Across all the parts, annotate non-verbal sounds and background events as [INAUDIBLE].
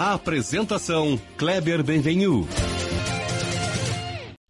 A apresentação Kleber Benvenu.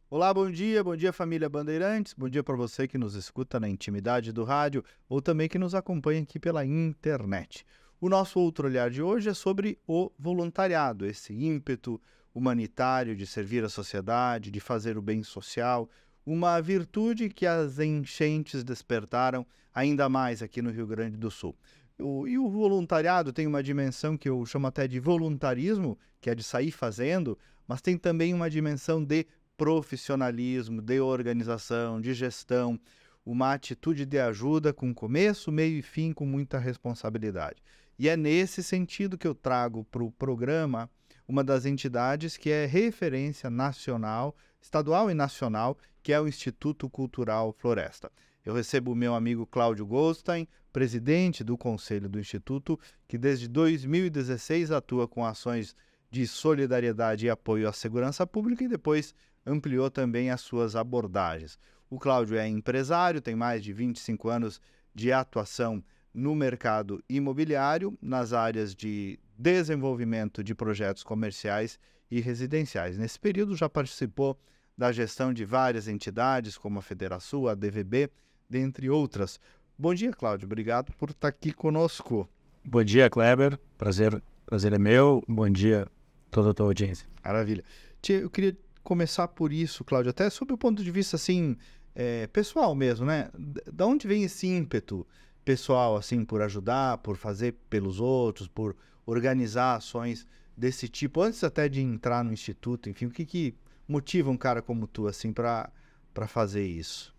Olá, bom dia, bom dia família Bandeirantes, bom dia para você que nos escuta na intimidade do rádio ou também que nos acompanha aqui pela internet. O nosso outro olhar de hoje é sobre o voluntariado, esse ímpeto humanitário de servir a sociedade, de fazer o bem social, uma virtude que as enchentes despertaram ainda mais aqui no Rio Grande do Sul. O, e o voluntariado tem uma dimensão que eu chamo até de voluntarismo, que é de sair fazendo, mas tem também uma dimensão de profissionalismo, de organização, de gestão, uma atitude de ajuda com começo, meio e fim, com muita responsabilidade. E é nesse sentido que eu trago para o programa uma das entidades que é referência nacional, estadual e nacional, que é o Instituto Cultural Floresta. Eu recebo o meu amigo Cláudio Goldstein, presidente do Conselho do Instituto, que desde 2016 atua com ações de solidariedade e apoio à segurança pública e depois ampliou também as suas abordagens. O Cláudio é empresário, tem mais de 25 anos de atuação no mercado imobiliário, nas áreas de desenvolvimento de projetos comerciais e residenciais. Nesse período já participou da gestão de várias entidades, como a Federação, a DVB, dentre outras, Bom dia, Cláudio. Obrigado por estar aqui conosco. Bom dia, Kleber. Prazer, prazer é meu. Bom dia toda a tua audiência. Maravilha. Eu queria começar por isso, Cláudio, até sob o ponto de vista assim é, pessoal mesmo, né? Da onde vem esse ímpeto pessoal assim por ajudar, por fazer pelos outros, por organizar ações desse tipo antes até de entrar no instituto, enfim, o que que motiva um cara como tu assim para para fazer isso?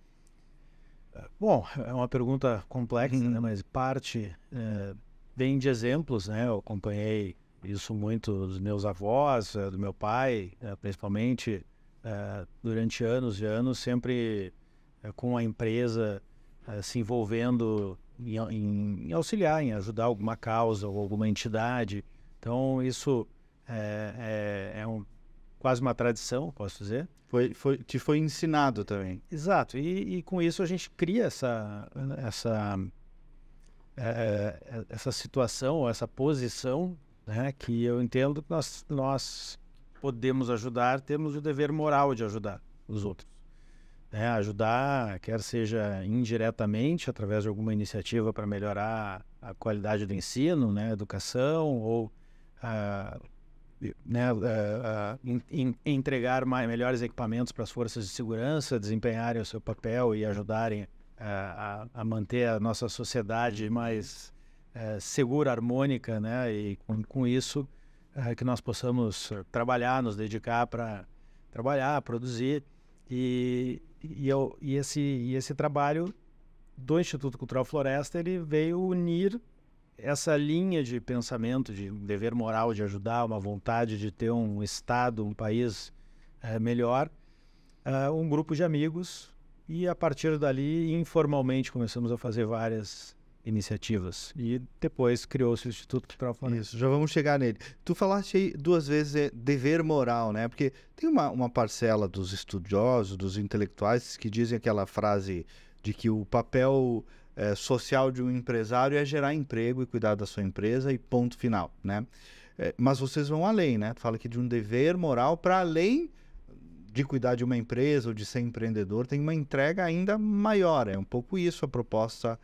Bom, é uma pergunta complexa, né, uhum. né? mas parte é, vem de exemplos, né? Eu acompanhei isso muito dos meus avós, é, do meu pai, é, principalmente é, durante anos e anos, sempre com a empresa se envolvendo em, em, em, auxiliar, em ajudar alguma causa ou alguma entidade. Então, isso é, é, é um, quase uma tradição, posso dizer. Foi, foi, te foi ensinado também. Exato. E, e com isso a gente cria essa, essa, é, é essa situação, essa posição, né, que eu entendo que nós, nós podemos ajudar, temos o dever moral de ajudar os outros. É, ajudar, quer seja indiretamente, através de alguma iniciativa para melhorar a qualidade do ensino, né, educação, ou uh, né, entregar mais, melhores equipamentos para as forças de segurança desempenharem o seu papel e ajudarem eh, a, a manter a nossa sociedade mais eh, segura, harmônica, né? E com, com isso eh, que nós possamos trabalhar, nos dedicar para trabalhar, produzir e, e, eu, e, esse, e esse trabalho do Instituto Cultural Floresta ele veio unir essa linha de pensamento, de um dever moral de ajudar, uma vontade de ter um Estado, um país é, melhor, é, um grupo de amigos, e a partir dali, informalmente, começamos a fazer várias iniciativas. E depois criou-se o Instituto para Isso, já vamos chegar nele. Tu falaste aí duas vezes é, dever moral, né? Porque tem uma, uma parcela dos estudiosos, dos intelectuais, que dizem aquela frase de que o papel é, social de um empresário é gerar emprego e cuidar da sua empresa e ponto final, né? É, mas vocês vão além, né? Fala aqui de um dever moral para além de cuidar de uma empresa ou de ser empreendedor, tem uma entrega ainda maior. É um pouco isso a proposta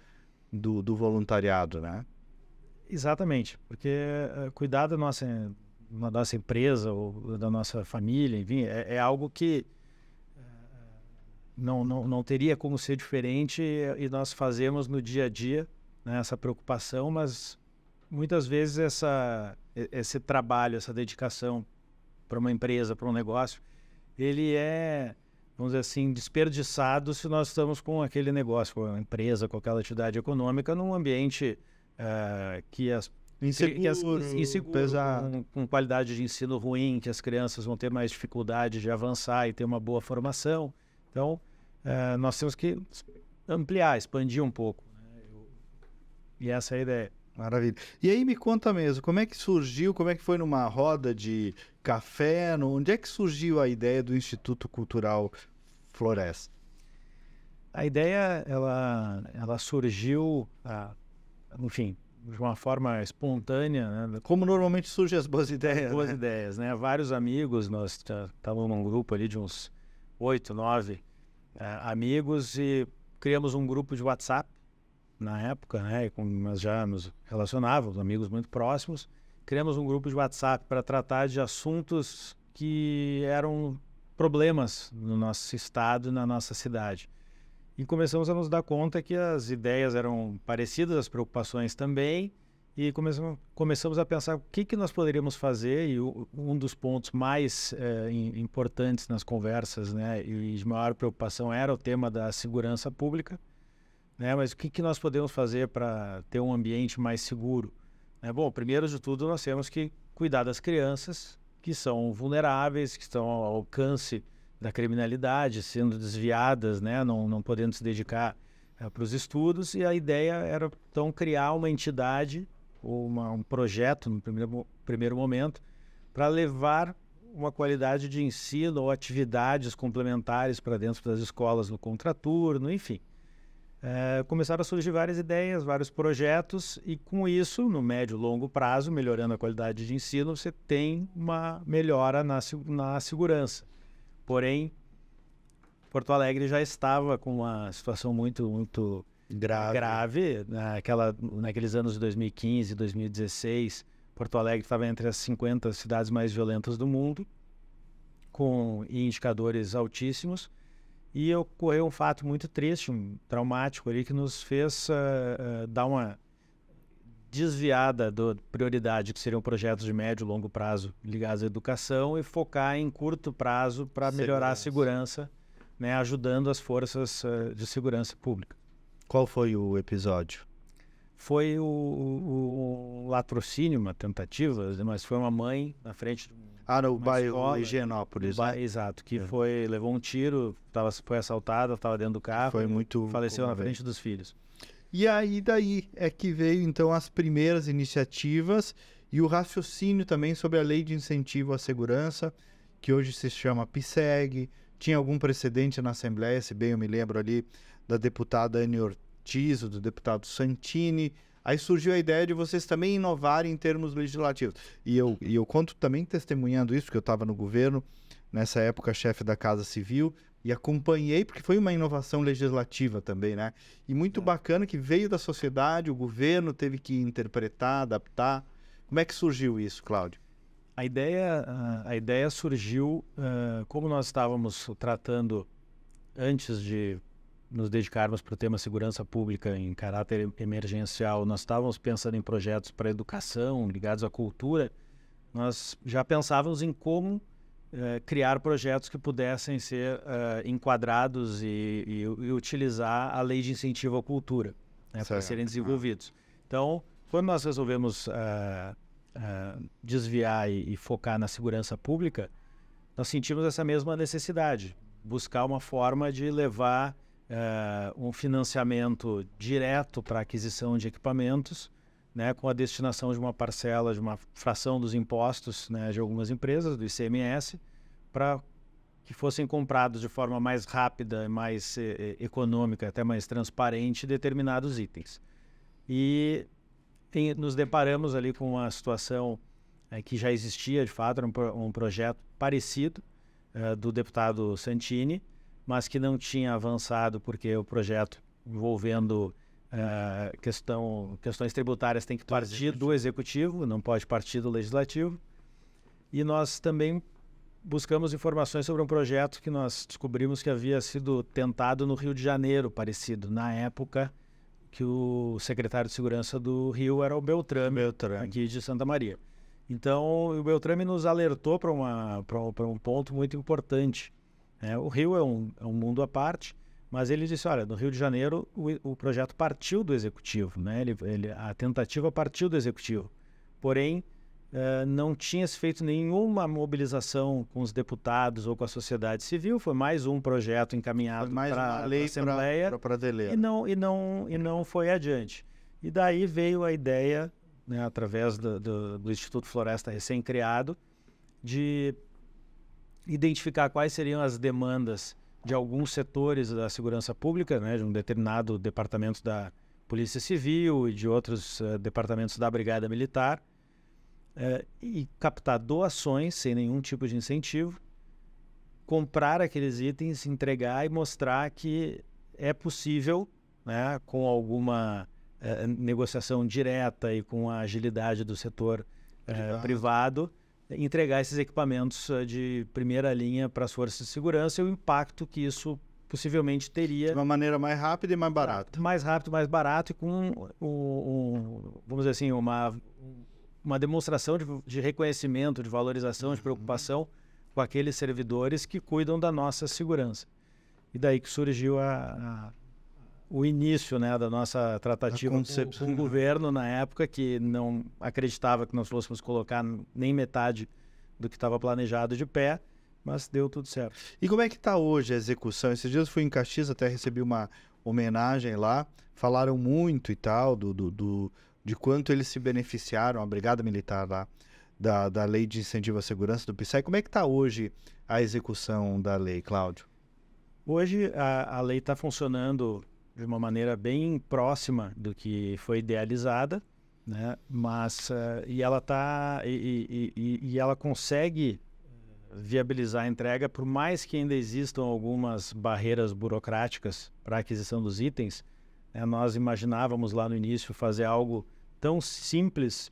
do, do voluntariado, né? Exatamente, porque eh, cuidar da nossa, da nossa empresa ou da nossa família, enfim, é, é algo que não, não, não teria como ser diferente e, nós fazemos no dia a dia né, essa preocupação, mas muitas vezes essa, esse trabalho, essa dedicação para uma empresa, para um negócio, ele é, vamos dizer assim, desperdiçado se nós estamos com aquele negócio, com a empresa, com aquela atividade econômica, num ambiente uh, que as inseguro, que as, inseguro pesado. Com, com qualidade de ensino ruim, que as crianças vão ter mais dificuldade de avançar e ter uma boa formação. Então, é, nós temos que ampliar, expandir um pouco. Né? Eu... E essa é a ideia. Maravilha. E aí me conta mesmo, como é que surgiu, como é que foi numa roda de café, no... onde é que surgiu a ideia do Instituto Cultural Floresta? A ideia, ela, ela surgiu, ah, enfim, de uma forma espontânea, né? Como normalmente surgem as boas ideias. boas né? ideias, né? Vários amigos, nós estávamos num grupo ali de uns oito, nove é, amigos e criamos um grupo de WhatsApp na época, né? com, já nos relacionávamos, amigos muito próximos. Criamos um grupo de WhatsApp para tratar de assuntos que eram problemas no nosso estado e na nossa cidade. E começamos a nos dar conta que as ideias eram parecidas, as preocupações também e começamos, começamos a pensar o que, que nós poderíamos fazer e o, um dos pontos mais eh, importantes nas conversas né, e de maior preocupação era o tema da segurança pública, né, mas o que, que nós podemos fazer para ter um ambiente mais seguro? Né? Bom, primeiro de tudo nós temos que cuidar das crianças que são vulneráveis, que estão ao alcance da criminalidade, sendo desviadas, né, não, não podendo se dedicar eh, para os estudos, e a ideia era então criar uma entidade uma, um projeto no primeiro, primeiro momento para levar uma qualidade de ensino ou atividades complementares para dentro das escolas no contraturno, enfim. É, começaram a surgir várias ideias, vários projetos, e com isso, no médio e longo prazo, melhorando a qualidade de ensino, você tem uma melhora na, na segurança. Porém, Porto Alegre já estava com uma situação muito, muito grave, grave naquela, né? naqueles anos de 2015, 2016. Porto Alegre estava entre as 50 cidades mais violentas do mundo, com indicadores altíssimos. E ocorreu um fato muito triste, um traumático ali, que nos fez uh, uh, dar uma desviada da prioridade, que seriam projetos de médio e longo prazo ligados à educação, e focar em curto prazo para melhorar a segurança, né, ajudando as forças uh, de segurança pública. Qual foi o episódio? Foi o, o, o latrocínio, uma tentativa, mas foi uma mãe na frente. Ah, no bairro né? Higienópolis. Né? Exato, que é. foi levou um tiro, tava, foi assaltada, estava dentro do carro. Foi muito. Faleceu na né? frente dos filhos. E aí daí é que veio então as primeiras iniciativas e o raciocínio também sobre a lei de incentivo à segurança, que hoje se chama PSEG. Tinha algum precedente na Assembleia, se bem eu me lembro ali, da deputada Anne Ortiz, do deputado Santini. Aí surgiu a ideia de vocês também inovarem em termos legislativos. E eu, e eu conto também testemunhando isso, porque eu estava no governo, nessa época chefe da Casa Civil, e acompanhei, porque foi uma inovação legislativa também, né? E muito é. bacana que veio da sociedade, o governo teve que interpretar, adaptar. Como é que surgiu isso, Cláudio? A ideia, a ideia surgiu, como nós estávamos tratando antes de nos dedicarmos para o tema segurança pública em caráter emergencial, nós estávamos pensando em projetos para educação, ligados à cultura, nós já pensávamos em como eh, criar projetos que pudessem ser eh, enquadrados e, e, e, utilizar a lei de incentivo à cultura né, para serem desenvolvidos. Então, quando nós resolvemos eh, desviar e, e, focar na segurança pública, nós sentimos essa mesma necessidade, buscar uma forma de levar eh, um financiamento direto para aquisição de equipamentos, né, com a destinação de uma parcela, de uma fração dos impostos né, de algumas empresas, do ICMS, para que fossem comprados de forma mais rápida, mais eh, eh econômica, até mais transparente determinados itens. E em, nos deparamos ali com uma situação eh, que já existia, de fato, um, um projeto parecido eh, do deputado Santini, mas que não tinha avançado porque o projeto envolvendo eh, questão, questões tributárias tem que partir do executivo, não pode partir do legislativo. E nós também buscamos informações sobre um projeto que nós descobrimos que havia sido tentado no Rio de Janeiro, parecido na época que o secretário de segurança do Rio era o Beltrame, Beltrame. aqui de Santa Maria. Então, o Beltrame nos alertou para um ponto muito importante, é, o Rio é um, é um, mundo à parte, mas ele disse, olha, no Rio de Janeiro o, o projeto partiu do executivo, né? Ele, ele, a tentativa partiu do executivo, porém eh, não tinha se feito nenhuma mobilização com os deputados ou com a sociedade civil, foi mais um projeto encaminhado para a Assembleia pra, pra, pra e, não, e, não, e não foi adiante. E daí veio a ideia, né, através do, do, do Instituto Floresta recém-criado, de identificar quais seriam as demandas de alguns setores da segurança pública, né, de um determinado departamento da Polícia Civil e de outros uh, departamentos da Brigada Militar, uh, e captar doações sem nenhum tipo de incentivo, comprar aqueles itens, entregar e mostrar que é possível, né, com alguma uh, negociação direta e com a agilidade do setor privado entregar esses equipamentos eh, de primeira linha para as forças de segurança e o impacto que isso possivelmente teria. De uma maneira mais rápida e mais barata. Mais rápido, mais barato e com, o, o vamos dizer assim, uma, uma demonstração de, de reconhecimento, de valorização, de uhum. preocupação com aqueles servidores que cuidam da nossa segurança. E daí que surgiu a, a o início né, da nossa tratativa com, com, o governo na época, que não acreditava que nós fôssemos colocar nem metade do que estava planejado de pé, mas deu tudo certo. E como é que está hoje a execução? Esses dias eu fui em Caxias, até recebi uma homenagem lá, falaram muito e tal do, do, do de quanto eles se beneficiaram, a Brigada Militar lá, da, da Lei de Incentivo à Segurança do PSEC. Como é que está hoje a execução da lei, Cláudio? Hoje a, a lei está funcionando de uma maneira bem próxima do que foi idealizada, né? Mas uh, e ela tá e, e, e, e, ela consegue viabilizar a entrega por mais que ainda existam algumas barreiras burocráticas para aquisição dos itens. Né? Nós imaginávamos lá no início fazer algo tão simples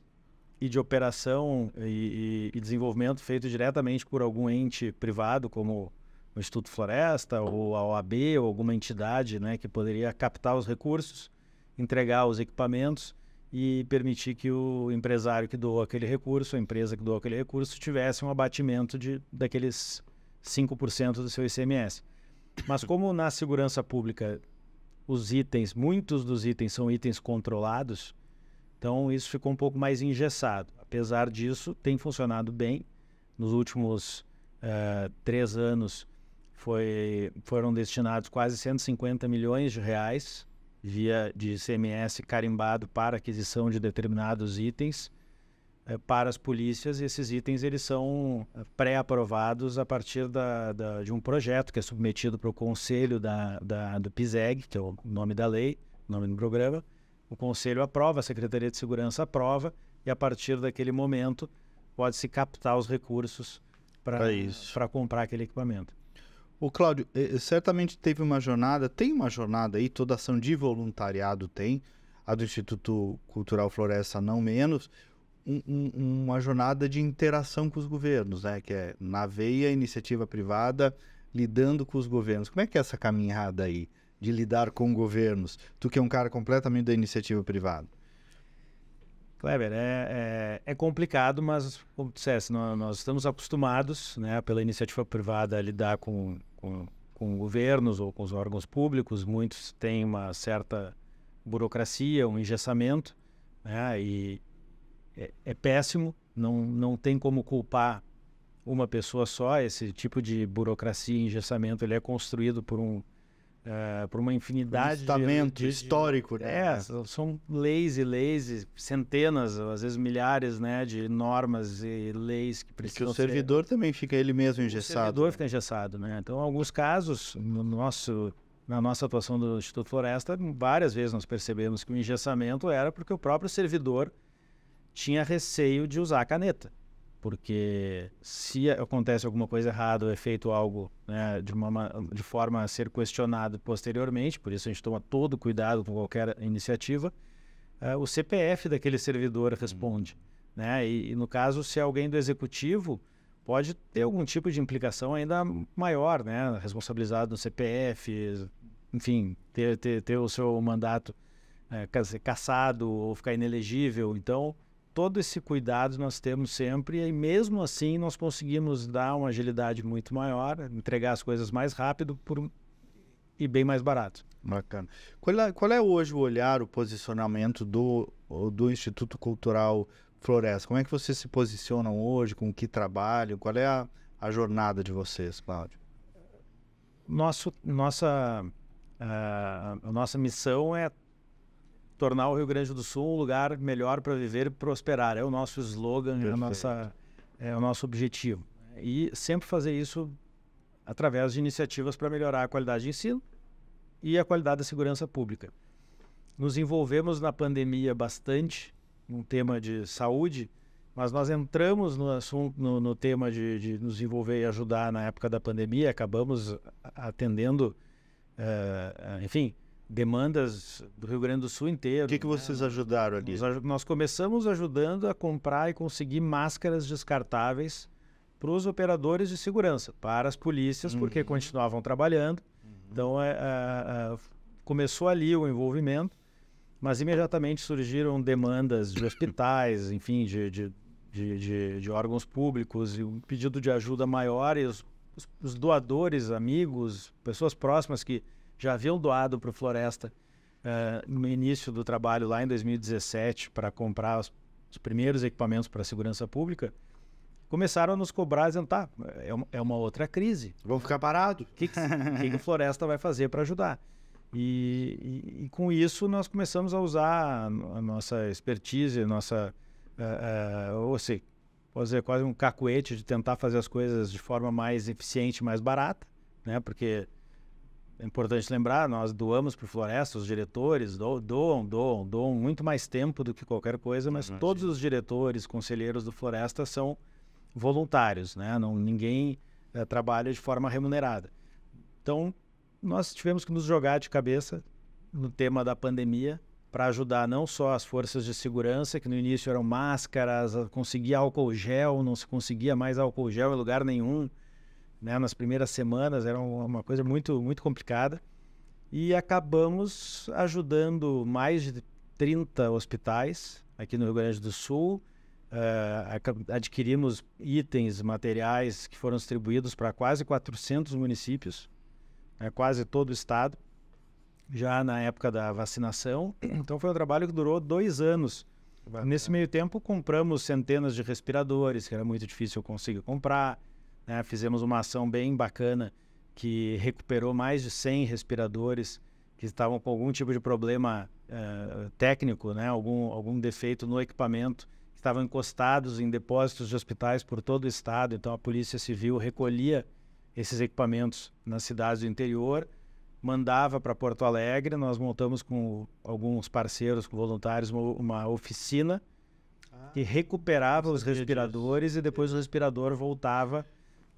e de operação e, e, e, desenvolvimento feito diretamente por algum ente privado, como o Instituto Floresta ou a OAB ou alguma entidade né, que poderia captar os recursos, entregar os equipamentos e permitir que o empresário que doou aquele recurso, a empresa que doou aquele recurso, tivesse um abatimento de, daqueles 5% do seu ICMS. Mas como na segurança pública os itens, muitos dos itens são itens controlados, então isso ficou um pouco mais engessado. Apesar disso, tem funcionado bem. Nos últimos uh, três anos, foi, foram destinados quase 150 milhões de reais via de ICMS carimbado para aquisição de determinados itens eh, para as polícias. E esses itens eles são eh, pré-aprovados a partir da, da, de um projeto que é submetido para o conselho da, da, do PISEG, que é o nome da lei, nome do programa. O conselho aprova, a Secretaria de Segurança aprova e a partir daquele momento pode-se captar os recursos para comprar aquele equipamento. O Cláudio, é, é, certamente teve uma jornada, tem uma jornada aí, toda ação de voluntariado tem, a do Instituto Cultural Floresta não menos, um, um, uma jornada de interação com os governos, né? Que é na veia, iniciativa privada, lidando com os governos. Como é que é essa caminhada aí de lidar com governos? Tu que é um cara completamente da iniciativa privada. Kleber, é, é, é, complicado, mas como disseste, nós, nós, estamos acostumados, né, pela iniciativa privada a lidar com com, com governos ou com os órgãos públicos, muitos têm uma certa burocracia, um engessamento, né? e é, é péssimo, não, não tem como culpar uma pessoa só, esse tipo de burocracia e engessamento ele é construído por um é, por uma infinidade um estamento de, histórico, de, né? É, são leis e leis, centenas, às vezes milhares, né, de normas e leis que precisam. Porque o ser... servidor também fica ele mesmo engessado. O servidor né? fica engessado, né? Então, em alguns casos, no nosso na nossa atuação do Instituto Floresta, várias vezes nós percebemos que o engessamento era porque o próprio servidor tinha receio de usar a caneta porque se acontece alguma coisa errada é feito algo né, de, uma, de forma a ser questionado posteriormente, por isso a gente toma todo cuidado com qualquer iniciativa, uh, o CPF daquele servidor uhum. responde. Né? E, e, no caso, se é alguém do executivo, pode ter algum tipo de implicação ainda maior, né? responsabilizado no CPF, enfim, ter, ter, ter o seu mandato é, eh, cassado ou ficar inelegível. Então todo esse cuidado nós temos sempre e mesmo assim nós conseguimos dar uma agilidade muito maior, entregar as coisas mais rápido por, e bem mais barato. Bacana. Qual é, qual é hoje o olhar, o posicionamento do, do Instituto Cultural Floresta? Como é que vocês se posicionam hoje? Com que trabalho? Qual é a, a jornada de vocês, Cláudio? Nosso, nossa, uh, nossa missão é tornar o Rio Grande do Sul um lugar melhor para viver e prosperar. É o nosso slogan, é, nossa, é o nosso objetivo. E sempre fazer isso através de iniciativas para melhorar a qualidade de ensino e a qualidade da segurança pública. Nos envolvemos na pandemia bastante, no tema de saúde, mas nós entramos no assunto, no, no tema de, de, nos envolver e ajudar na época da pandemia, acabamos atendendo, uh, enfim, demandas do Rio Grande do Sul inteiro. O que, que né? vocês ajudaram ali? Nós, nós, começamos ajudando a comprar e conseguir máscaras descartáveis para os operadores de segurança, para as polícias, uhum. porque continuavam trabalhando. Uhum. Então, é, é, é, começou ali o envolvimento, mas imediatamente surgiram demandas de hospitais, [COUGHS] enfim, de, de, de, de, órgãos públicos e um pedido de ajuda maior e os, os doadores, amigos, pessoas próximas que já haviam doado para o Floresta uh, no início do trabalho, lá em 2017, para comprar os, os primeiros equipamentos para a segurança pública, começaram a nos cobrar, dizendo, tá, é uma, é uma outra crise. Vão ficar parados. O que, que, que, o Floresta vai fazer para ajudar? E, e, e, com isso nós começamos a usar a nossa expertise, a nossa, uh, uh, ou seja, pode dizer, quase um cacuete de tentar fazer as coisas de forma mais eficiente, mais barata, né? Porque é importante lembrar, nós doamos para o Floresta, os diretores do, doam, doam, doam muito mais tempo do que qualquer coisa, mas todos os diretores, conselheiros do Floresta são voluntários, né? Não, ninguém é, trabalha de forma remunerada. Então, nós tivemos que nos jogar de cabeça no tema da pandemia para ajudar não só as forças de segurança, que no início eram máscaras, conseguia álcool gel, não se conseguia mais álcool gel em lugar nenhum né, nas primeiras semanas, era uma coisa muito, muito complicada. E acabamos ajudando mais de 30 hospitais aqui no Rio Grande do Sul. Uh, adquirimos itens, materiais que foram distribuídos para quase 400 municípios, né, quase todo o estado, já na época da vacinação. [CLEARS THROAT] Então foi um trabalho que durou dois anos. Bacana. Nesse meio tempo, compramos centenas de respiradores, que era muito difícil eu conseguir comprar. Né? Fizemos uma ação bem bacana que recuperou mais de 100 respiradores que estavam com algum tipo de problema uh, técnico, né? algum, algum defeito no equipamento, que estavam encostados em depósitos de hospitais por todo o estado. Então a Polícia Civil recolhia esses equipamentos nas cidades do interior, mandava para Porto Alegre. Nós montamos com alguns parceiros, com voluntários, uma, uma oficina ah, que recuperava os respiradores e depois o respirador voltava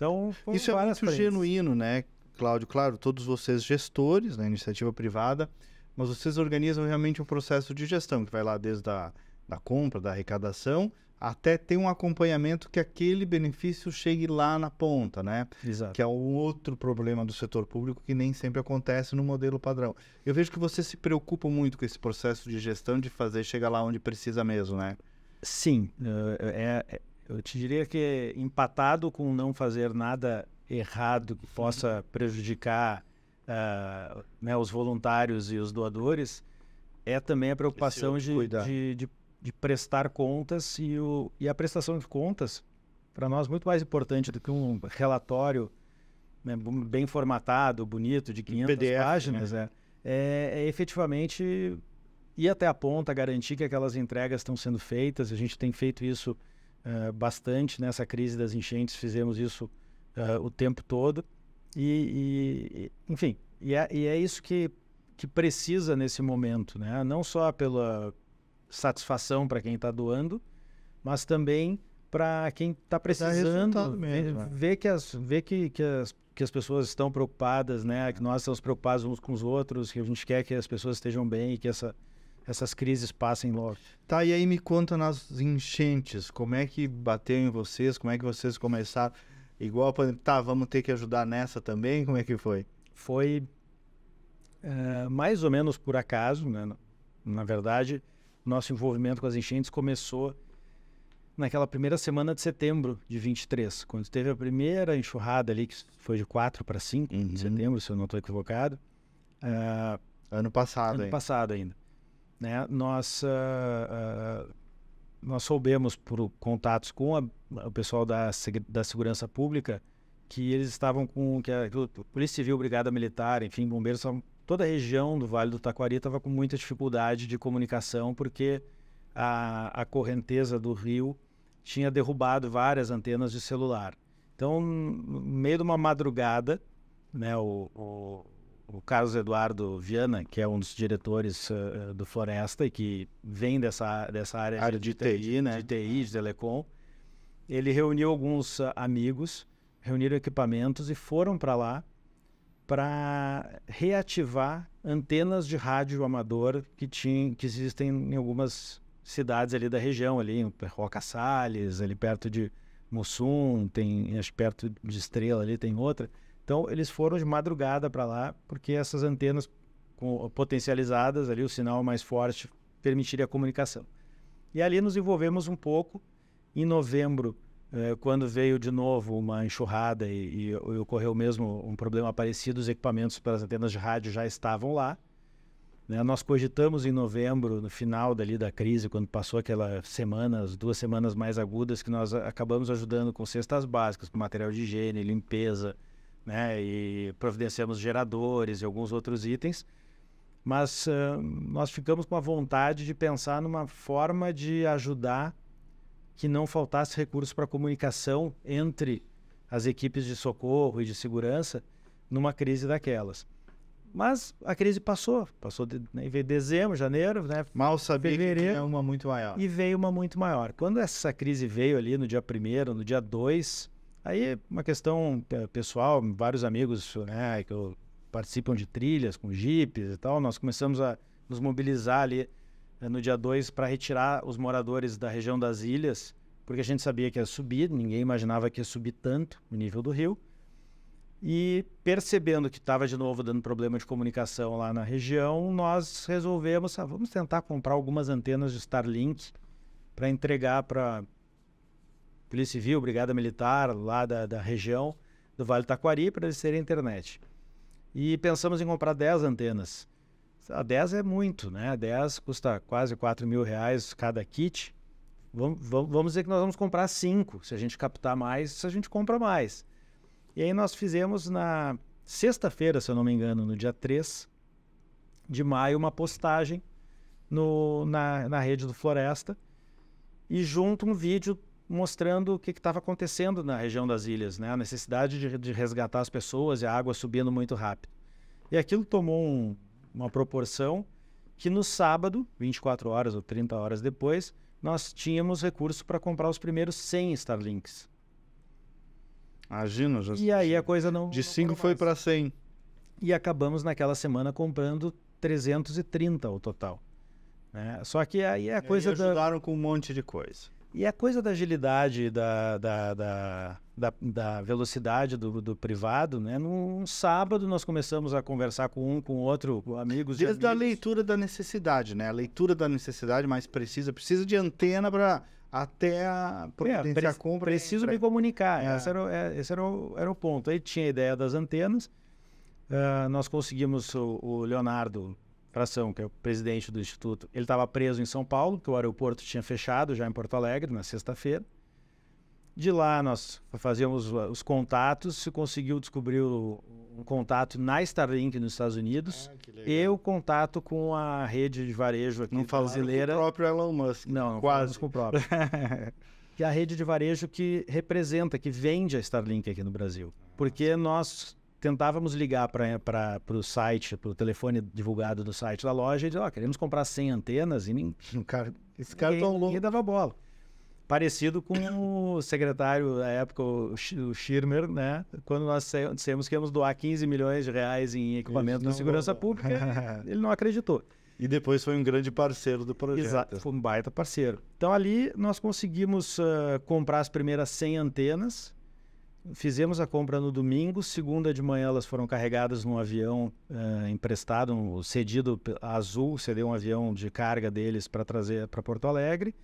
então, isso é muito frentes. genuíno, né, Cláudio? Claro, todos vocês gestores na né, iniciativa privada, mas vocês organizam realmente um processo de gestão que vai lá desde a da compra, da arrecadação, até ter um acompanhamento que aquele benefício chegue lá na ponta, né? Exato. Que é o outro problema do setor público que nem sempre acontece no modelo padrão. Eu vejo que você se preocupa muito com esse processo de gestão de fazer chegar lá onde precisa mesmo, né? Sim, eh, é, é eu te diria que empatado com não fazer nada errado que possa [LAUGHS] prejudicar uh, né, os voluntários e os doadores, é também a preocupação de, de, de, de, prestar contas e, o, e a prestação de contas, para nós, muito mais importante do que um relatório né, bem formatado, bonito, de 500 PDF, né? páginas, né? é, é, é efetivamente ir até a ponta, garantir que aquelas entregas estão sendo feitas. A gente tem feito isso bastante nessa né? crise das enchentes, fizemos isso uh, o tempo todo. E, e enfim, e é, e é, isso que, que precisa nesse momento, né? Não só pela satisfação para quem está doando, mas também para quem está precisando é. ver, que as ver que, que as que as pessoas estão preocupadas, né? Que é. nós estamos preocupados uns com os outros, que a gente quer que as pessoas estejam bem e que essa essas crises passem logo. Tá, e aí me conta nas enchentes, como é que bateu em vocês, como é que vocês começaram? Igual, tá, vamos ter que ajudar nessa também, como é que foi? Foi eh, mais ou menos por acaso, né? Na verdade, nosso envolvimento com as enchentes começou naquela primeira semana de setembro de 23, quando teve a primeira enxurrada ali, que foi de 4 para 5 uhum. de setembro, se eu não estou equivocado. Ah, ano passado ano Ano passado ainda né, nós, uh, nós soubemos por contatos com a, o pessoal da, da segurança pública que eles estavam com que a, a Polícia Civil, Brigada Militar, enfim, bombeiros, toda a região do Vale do Taquari estava com muita dificuldade de comunicação porque a, a correnteza do rio tinha derrubado várias antenas de celular. Então, no meio de uma madrugada, né, o, o Carlos Eduardo Viana, que é um dos diretores uh, do Floresta e que vem dessa, dessa área, área de, de, TI, de, né? de TI, de telecom, ele reuniu alguns ah, amigos, reuniram equipamentos e foram para lá para reativar antenas de rádio amador que, tinha, que existem em algumas cidades ali da região, ali em Roca Salles, ali perto de Mussum, tem acho perto de Estrela ali tem outra. Então, eles foram de madrugada para lá, porque essas antenas potencializadas, ali o sinal mais forte, permitiria a comunicação. E ali nos envolvemos um pouco. Em novembro, eh, quando veio de novo uma enxurrada e, e, ocorreu mesmo um problema parecido, os equipamentos para as antenas de rádio já estavam lá. Né? Nós cogitamos em novembro, no final dali da crise, quando passou aquela semana, as duas semanas mais agudas, que nós acabamos ajudando com cestas básicas, com material de higiene, limpeza, né? E providenciamos geradores e alguns outros itens, mas uh, nós ficamos com a vontade de pensar numa forma de ajudar que não faltasse recursos para comunicação entre as equipes de socorro e de segurança numa crise daquelas. Mas a crise passou, passou de, né, veio dezembro, janeiro, né? Mal sabia fevereiro, que uma muito maior. E veio uma muito maior. Quando essa crise veio ali no dia primeiro, no dia 2, Aí uma questão pessoal, vários amigos né, que participam de trilhas com jipes e tal, nós começamos a nos mobilizar ali eh, no dia 2 para retirar os moradores da região das ilhas, porque a gente sabia que ia subir, ninguém imaginava que ia subir tanto o nível do rio. E percebendo que estava de novo dando problema de comunicação lá na região, nós resolvemos, ah, vamos tentar comprar algumas antenas de Starlink para entregar para Polícia Civil, Brigada Militar, lá da, da região do Vale do Taquari, para eles terem internet. E pensamos em comprar 10 antenas. A 10 é muito, né? A 10 custa quase 4 mil reais cada kit. Vamos, vamos dizer que nós vamos comprar 5. Se a gente captar mais, se a gente compra mais. E aí nós fizemos na sexta-feira, se eu não me engano, no dia 3 de maio, uma postagem no, na, na rede do Floresta e junto um vídeo mostrando o que estava acontecendo na região das ilhas, né? a necessidade de, de, resgatar as pessoas e a água subindo muito rápido. E aquilo tomou um, uma proporção que no sábado, 24 horas ou 30 horas depois, nós tínhamos recurso para comprar os primeiros 100 Starlinks. Imagina, já. E aí a coisa não. De 5 foi para 100. E acabamos naquela semana comprando 330 o total. Né? Só que aí é a coisa. E ajudaram da... com um monte de coisa. E a coisa da agilidade, da, da, da, da, velocidade do, do privado, né? Num sábado nós começamos a conversar com um, com outro, com amigos. Desde a leitura da necessidade, né? A leitura da necessidade mais precisa, precisa de antena para até a é, potência é, compra. Preciso me comunicar. É. Esse, era, é, esse era, o, era o ponto. Aí tinha a ideia das antenas. Uh, nós conseguimos o, o Leonardo Fração, que é o presidente do instituto, ele estava preso em São Paulo, que o aeroporto tinha fechado já em Porto Alegre, na sexta-feira. De lá nós fazíamos ah, os contatos, se conseguiu descobrir o, um contato na Starlink nos Estados Unidos ah, e o contato com a rede de varejo aqui não brasileira. Não o próprio Elon Musk. Não, quase com o próprio. [LAUGHS] que é a rede de varejo que representa, que vende a Starlink aqui no Brasil. Ah, Porque nós tentávamos ligar para o site, para o telefone divulgado do site da loja e dizer, ó, oh, queremos comprar 100 antenas e nem... [LAUGHS] Cara, esse cara ninguém, louco. dava bola. Parecido com o secretário da época, o Schirmer, né? Quando nós dissemos que íamos doar 15 milhões de reais em equipamento de segurança vou... pública, [LAUGHS] ele não acreditou. E depois foi um grande parceiro do projeto. Exato, foi um baita parceiro. Então ali nós conseguimos uh, comprar as primeiras 100 antenas, Fizemos a compra no domingo, segunda de manhã elas foram carregadas num avião uh, emprestado, um, cedido a Azul, cedeu um avião de carga deles para trazer para Porto Alegre.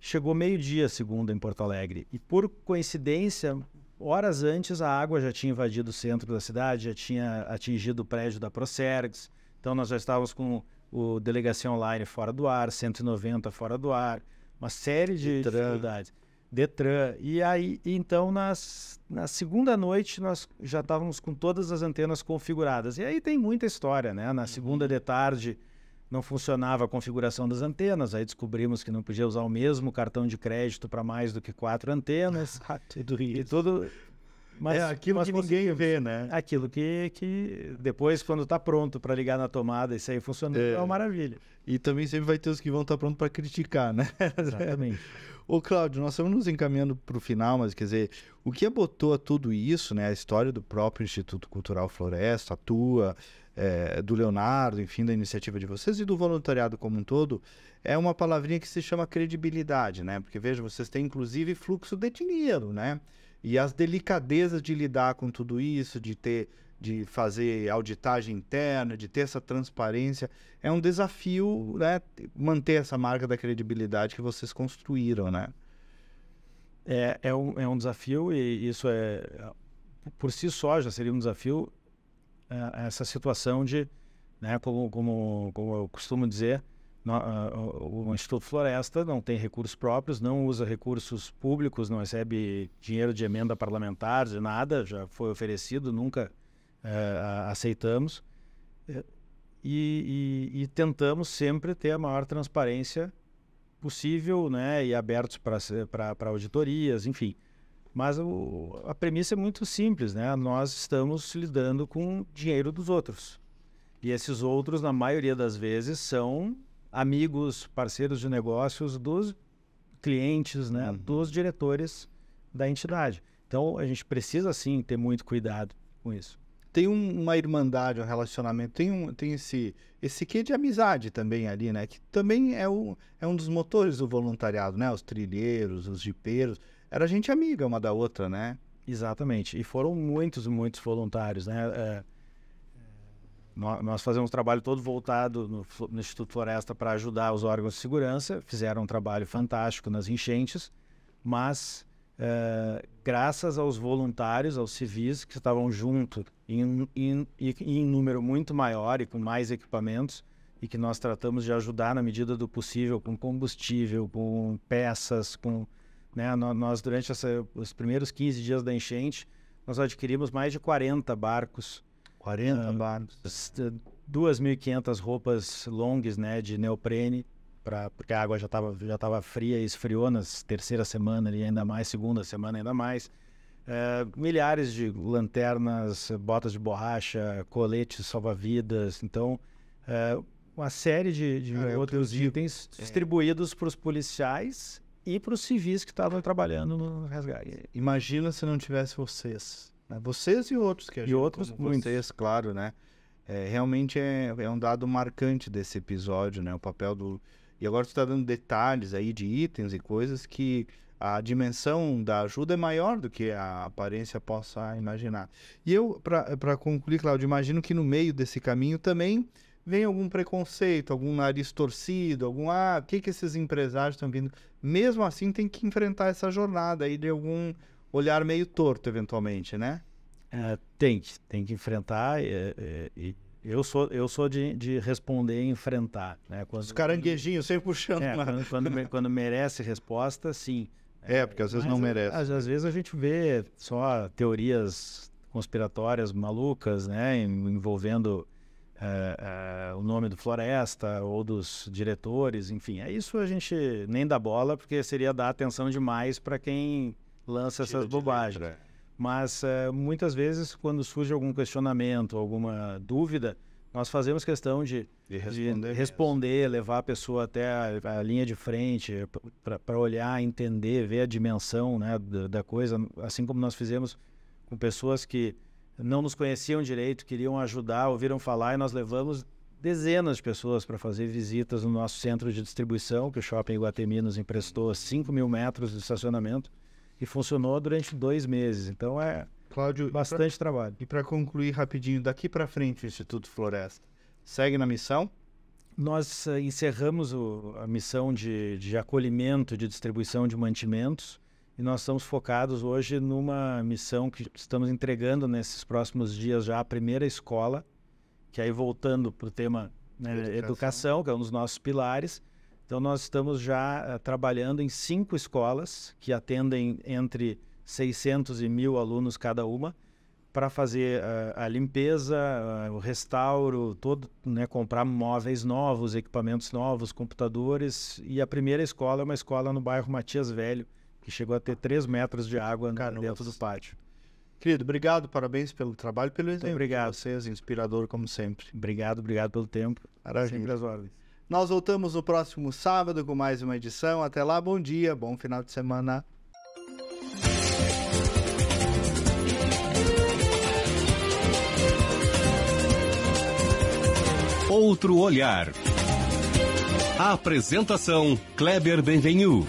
Chegou meio-dia segunda em Porto Alegre e por coincidência, horas antes a água já tinha invadido o centro da cidade, já tinha atingido o prédio da Procergs. Então nós já estávamos com o delegacia online fora do ar, 190 fora do ar, uma série de dificuldades. Detran. E aí, então, nas, na segunda noite, nós já estávamos com todas as antenas configuradas. E aí tem muita história, né? Na uhum. segunda de tarde não funcionava a configuração das antenas, aí descobrimos que não podia usar o mesmo cartão de crédito para mais do que quatro antenas. [LAUGHS] Ah, tudo isso. E tudo. Mas, é aquilo que ninguém vê, né? Aquilo que, que depois, quando está pronto para ligar na tomada, isso aí funcionando é. é uma maravilha. E também sempre vai ter os que vão estar tá prontos para criticar, né? Exatamente. [LAUGHS] Ô, Cláudio, nós estamos nos encaminhando para o final, mas quer dizer, o que abotou a tudo isso, né? A história do próprio Instituto Cultural Floresta, a tua, é, do Leonardo, enfim, da iniciativa de vocês e do voluntariado como um todo, é uma palavrinha que se chama credibilidade, né? Porque, veja, vocês têm inclusive fluxo de dinheiro, né? E as delicadezas de lidar com tudo isso, de ter de fazer auditagem interna, de ter essa transparência. É um desafio, né, manter essa marca da credibilidade que vocês construíram, né? É, é, um, é um desafio e isso é, por si só, já seria um desafio é, essa situação de, né, como, como, como eu costumo dizer, no, uh, o Instituto Floresta não tem recursos próprios, não usa recursos públicos, não recebe dinheiro de emenda parlamentar, de nada, já foi oferecido, nunca é, aceitamos é, e, e, e, tentamos sempre ter a maior transparência possível, né, e abertos para auditorias, enfim. Mas o, a premissa é muito simples, né? Nós estamos lidando com dinheiro dos outros. E esses outros, na maioria das vezes, são amigos, parceiros de negócios dos clientes, né? Uhum. Dos diretores da entidade. Então, a gente precisa, sim, ter muito cuidado com isso tem uma irmandade, um relacionamento, tem, um, tem esse, esse quê de amizade também ali, né? Que também é, o, é um dos motores do voluntariado, né? Os trilheiros, os jipeiros. Era gente amiga uma da outra, né? Exatamente. E foram muitos, muitos voluntários, né? É, nós fazemos um trabalho todo voltado no, no Instituto Floresta para ajudar os órgãos de segurança. Fizeram um trabalho fantástico nas enchentes, mas é, graças aos voluntários, aos civis que estavam junto em, em, em número muito maior e com mais equipamentos e que nós tratamos de ajudar na medida do possível com combustível, com peças, com né, nós durante essa, os primeiros 15 dias da enchente nós adquirimos mais de 40 barcos. 40 uh, ah, barcos. 2.500 roupas longas, né, de neoprene, porque a água já estava já tava fria e esfriou na terceira semana e ainda mais, segunda semana ainda mais. Eh, milhares de lanternas, botas de borracha, coletes salva-vidas. Então, eh, uma série de, de outros itens é. distribuídos para os policiais e para os civis que estavam trabalhando no resgate. Imagina se não tivesse vocês. Né? Vocês e outros que a gente, E outros Vocês, claro, né? Eh, realmente é, é um dado marcante desse episódio, né? O papel do, e agora tu está dando detalhes aí de itens e coisas que a dimensão da ajuda é maior do que a aparência possa imaginar. E eu, para concluir, Claudio, imagino que no meio desse caminho também vem algum preconceito, algum nariz torcido, algum ah, o que, que esses empresários estão vindo? Mesmo assim, tem que enfrentar essa jornada aí de algum olhar meio torto, eventualmente, né? É, tem, tem que enfrentar é, é, e, e eu sou, eu sou de, de responder e enfrentar. Né? Quando, Os caranguejinhos sempre puxando. É, quando, quando, quando, merece resposta, sim. É, porque às vezes Mas, não merece. Às, às, vezes a gente vê só teorias conspiratórias malucas, né? Envolvendo eh, eh, o nome do Floresta ou dos diretores, enfim. É isso a gente nem dá bola, porque seria dar atenção demais para quem lança Tira essas bobagens. Letra. Né? Mas uh, muitas vezes, quando surge algum questionamento, alguma dúvida, nós fazemos questão de, de responder, de responder levar a pessoa até a, a linha de frente para olhar, entender, ver a dimensão né, da, da, coisa, assim como nós fizemos com pessoas que não nos conheciam direito, queriam ajudar, ouviram falar e nós levamos dezenas de pessoas para fazer visitas no nosso centro de distribuição, que o Shopping Guatemi nos emprestou 5 mil metros de estacionamento e funcionou durante dois meses. Então é Cláudio, bastante pra, trabalho. E para concluir rapidinho, daqui para frente o Instituto Floresta segue na missão? Nós uh, encerramos o, a missão de, de acolhimento, de distribuição de mantimentos e nós estamos focados hoje numa missão que estamos entregando nesses próximos dias já a primeira escola, que aí voltando para o tema né, educação. educação, que é um dos nossos pilares, então, nós estamos já uh, trabalhando em cinco escolas que atendem entre 600 e mil alunos cada uma para fazer uh, a limpeza, uh, o restauro, todo, né, comprar móveis novos, equipamentos novos, computadores. E a primeira escola é uma escola no bairro Matias Velho, que chegou a ter 3 metros de água Caramba. dentro do pátio. Querido, obrigado, parabéns pelo trabalho, pelo exemplo. Muito obrigado. Vocês, inspirador como sempre. Obrigado, obrigado pelo tempo. Maravilha. Sempre às ordens. Nós voltamos no próximo sábado com mais uma edição. Até lá, bom dia, bom final de semana. Outro olhar. A apresentação Kleber Benvenu.